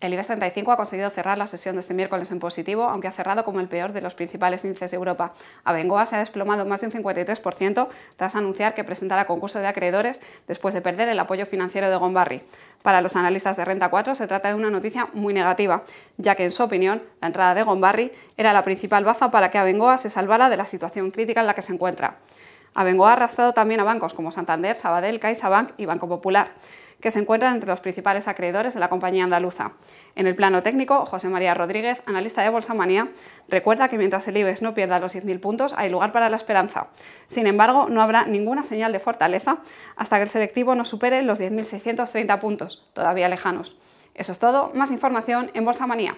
El IBEX 35 ha conseguido cerrar la sesión de este miércoles en positivo, aunque ha cerrado como el peor de los principales índices de Europa. Abengoa se ha desplomado más de un 53% tras anunciar que presentará concurso de acreedores después de perder el apoyo financiero de Gombarri. Para los analistas de Renta 4 se trata de una noticia muy negativa, ya que en su opinión la entrada de Gombarri era la principal baza para que Abengoa se salvara de la situación crítica en la que se encuentra. Abengoa ha arrastrado también a bancos como Santander, Sabadell, CaixaBank y Banco Popular que se encuentran entre los principales acreedores de la compañía andaluza. En el plano técnico, José María Rodríguez, analista de Bolsa Manía, recuerda que mientras el IBEX no pierda los 10.000 puntos, hay lugar para la esperanza. Sin embargo, no habrá ninguna señal de fortaleza hasta que el selectivo no supere los 10.630 puntos, todavía lejanos. Eso es todo, más información en Bolsa Manía.